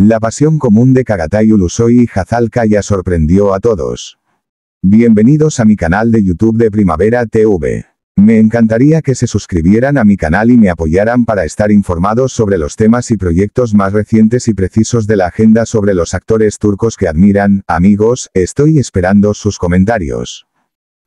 La pasión común de Kagatay Ulusoy y Hazal Kaya sorprendió a todos. Bienvenidos a mi canal de YouTube de Primavera TV. Me encantaría que se suscribieran a mi canal y me apoyaran para estar informados sobre los temas y proyectos más recientes y precisos de la agenda sobre los actores turcos que admiran, amigos, estoy esperando sus comentarios.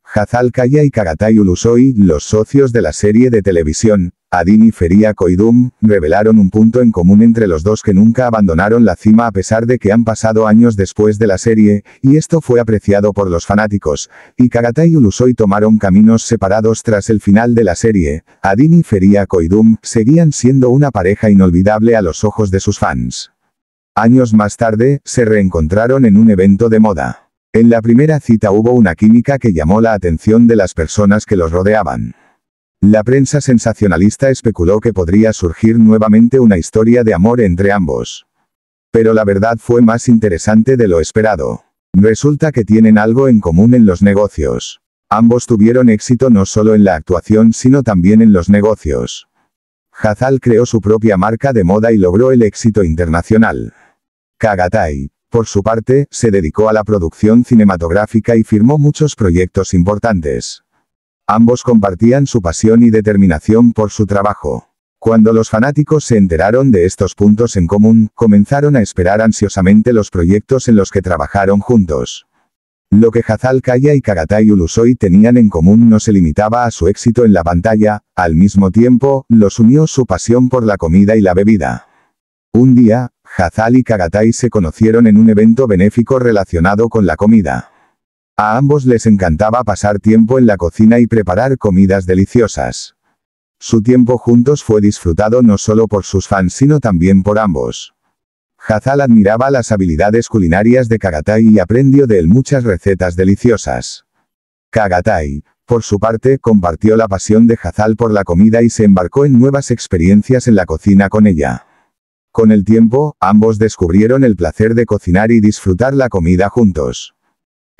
Hazal Kaya y Kagatay Ulusoy, los socios de la serie de televisión, Adin y Feria Koidum, revelaron un punto en común entre los dos que nunca abandonaron la cima a pesar de que han pasado años después de la serie, y esto fue apreciado por los fanáticos, y Kagata y Ulusoi tomaron caminos separados tras el final de la serie, Adin y Feria coidum seguían siendo una pareja inolvidable a los ojos de sus fans. Años más tarde, se reencontraron en un evento de moda. En la primera cita hubo una química que llamó la atención de las personas que los rodeaban. La prensa sensacionalista especuló que podría surgir nuevamente una historia de amor entre ambos. Pero la verdad fue más interesante de lo esperado. Resulta que tienen algo en común en los negocios. Ambos tuvieron éxito no solo en la actuación sino también en los negocios. Hazal creó su propia marca de moda y logró el éxito internacional. Kagatai, por su parte, se dedicó a la producción cinematográfica y firmó muchos proyectos importantes. Ambos compartían su pasión y determinación por su trabajo. Cuando los fanáticos se enteraron de estos puntos en común, comenzaron a esperar ansiosamente los proyectos en los que trabajaron juntos. Lo que Hazal Kaya y Kagatai Ulusoy tenían en común no se limitaba a su éxito en la pantalla, al mismo tiempo, los unió su pasión por la comida y la bebida. Un día, Hazal y Kagatai se conocieron en un evento benéfico relacionado con la comida. A ambos les encantaba pasar tiempo en la cocina y preparar comidas deliciosas. Su tiempo juntos fue disfrutado no solo por sus fans sino también por ambos. Hazal admiraba las habilidades culinarias de Kagatai y aprendió de él muchas recetas deliciosas. Kagatai, por su parte, compartió la pasión de Hazal por la comida y se embarcó en nuevas experiencias en la cocina con ella. Con el tiempo, ambos descubrieron el placer de cocinar y disfrutar la comida juntos.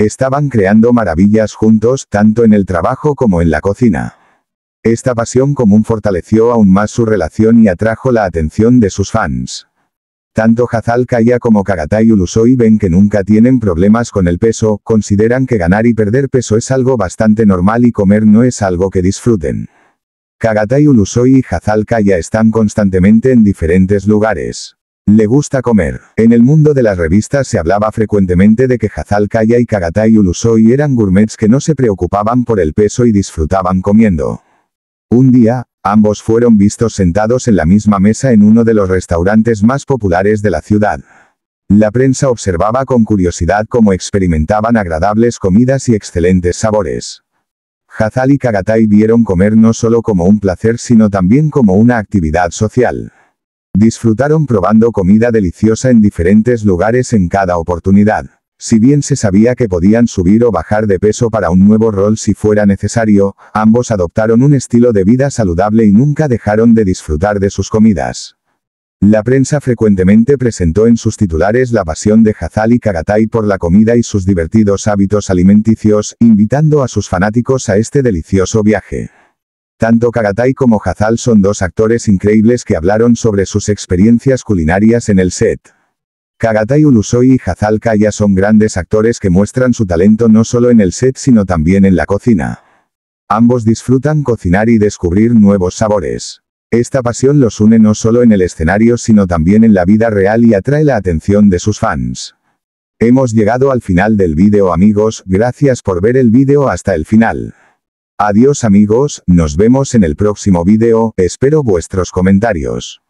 Estaban creando maravillas juntos, tanto en el trabajo como en la cocina. Esta pasión común fortaleció aún más su relación y atrajo la atención de sus fans. Tanto Hazal Kaya como Kagatai Ulusoy ven que nunca tienen problemas con el peso, consideran que ganar y perder peso es algo bastante normal y comer no es algo que disfruten. Kagatai Ulusoy y Hazal Kaya están constantemente en diferentes lugares. Le gusta comer. En el mundo de las revistas se hablaba frecuentemente de que Hazal Kaya y Kagatai Ulusoi eran gourmets que no se preocupaban por el peso y disfrutaban comiendo. Un día, ambos fueron vistos sentados en la misma mesa en uno de los restaurantes más populares de la ciudad. La prensa observaba con curiosidad cómo experimentaban agradables comidas y excelentes sabores. Hazal y Kagatai vieron comer no solo como un placer sino también como una actividad social. Disfrutaron probando comida deliciosa en diferentes lugares en cada oportunidad. Si bien se sabía que podían subir o bajar de peso para un nuevo rol si fuera necesario, ambos adoptaron un estilo de vida saludable y nunca dejaron de disfrutar de sus comidas. La prensa frecuentemente presentó en sus titulares la pasión de Hazal y Kagatai por la comida y sus divertidos hábitos alimenticios, invitando a sus fanáticos a este delicioso viaje. Tanto Kagatai como Hazal son dos actores increíbles que hablaron sobre sus experiencias culinarias en el set. Kagatai Ulusoy y Hazal Kaya son grandes actores que muestran su talento no solo en el set sino también en la cocina. Ambos disfrutan cocinar y descubrir nuevos sabores. Esta pasión los une no solo en el escenario sino también en la vida real y atrae la atención de sus fans. Hemos llegado al final del vídeo amigos, gracias por ver el vídeo hasta el final. Adiós amigos, nos vemos en el próximo vídeo, espero vuestros comentarios.